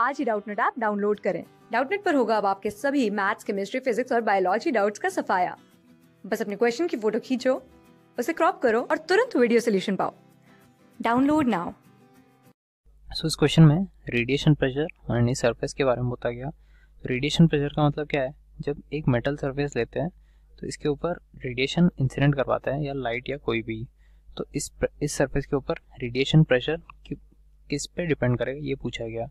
आज ही Doubtnut app download करें डाउटनेट पर होगा अब आपके सभी मैथ्स केमिस्ट्री फिजिक्स और बायोलॉजी डाउट्स का सफाया बस अपने क्वेश्चन की फोटो खींचो उसे क्रॉप करो और तुरंत वीडियो सोल्यूशन पाओ डाउनलोड नाउ सो इस क्वेश्चन में रेडिएशन प्रेशर और यानी सरफेस के बारे में बताया गया रेडिएशन तो प्रेशर का मतलब क्या है जब एक मेटल सरफेस लेते हैं तो इसके ऊपर रेडिएशन इंसिडेंट करवाता हैं या लाइट या कोई भी तो इस इस सरफेस के ऊपर रेडिएशन प्रेशर कि, किस पे डिपेंड करेगा ये पूछा गया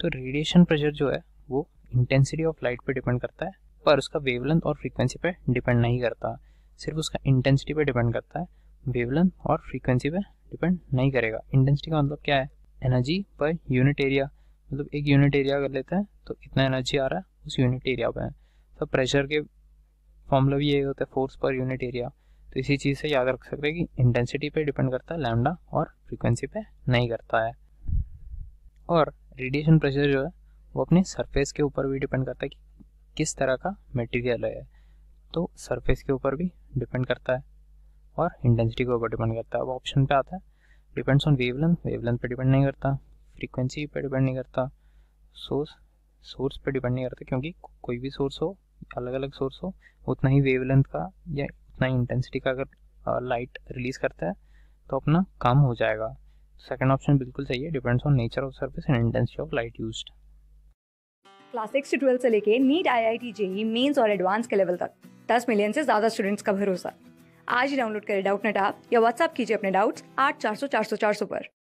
तो रेडिएशन प्रेशर जो है वो इंटेंसिटी ऑफ लाइट पर डिपेंड करता है पर उसका वेवलेंथ और फ्रीक्वेंसी पर डिपेंड नहीं करता सिर्फ उसका इंटेंसिटी पर डिपेंड करता है वेवलेंथ और फ्रीक्वेंसी पर डिपेंड नहीं करेगा इंटेंसिटी का मतलब क्या है एनर्जी पर यूनिट एरिया मतलब एक यूनिट एरिया कर लेते हैं तो इतना एनर्जी आ रहा है उस यूनिट एरिया पर तो प्रेशर के फॉर्मूला भी यही होता है फोर्स पर यूनिट एरिया तो इसी चीज़ से याद रख सकते हैं कि इंटेंसिटी पर डिपेंड करता है लैमडा और फ्रीक्वेंसी पर नहीं करता है और रेडिएशन प्रेशर जो है वो अपने सरफेस के ऊपर भी डिपेंड करता है कि किस तरह का मटेरियल है तो सरफेस के ऊपर भी डिपेंड करता है और इंटेंसिटी के ऊपर डिपेंड करता है अब ऑप्शन पे आता है डिपेंड्स ऑन वेवलेंथ वेवलेंथ पे डिपेंड नहीं करता फ्रीक्वेंसी पे डिपेंड नहीं करता सोर्स सोर्स पे डिपेंड नहीं करता क्योंकि कोई भी सोर्स हो अलग अलग सोर्स हो उतना ही वेवलेंथ का या उतना ही इंटेंसिटी का अगर लाइट रिलीज़ करता है तो अपना काम हो जाएगा सेकंड ऑप्शन बिल्कुल सही है depends on nature of service and intensity of light use class six से ट्वेल्थ से लेके NEET I I T JEE mains और एडवांस के लेवल तक दस मिलियन से ज्यादा स्टूडेंट्स का भरोसा आज ही डाउनलोड करें डाउट नेट आप या व्हाट्सअप कीजिए अपने डाउट्स आठ चार सौ चार सौ चार सौ पर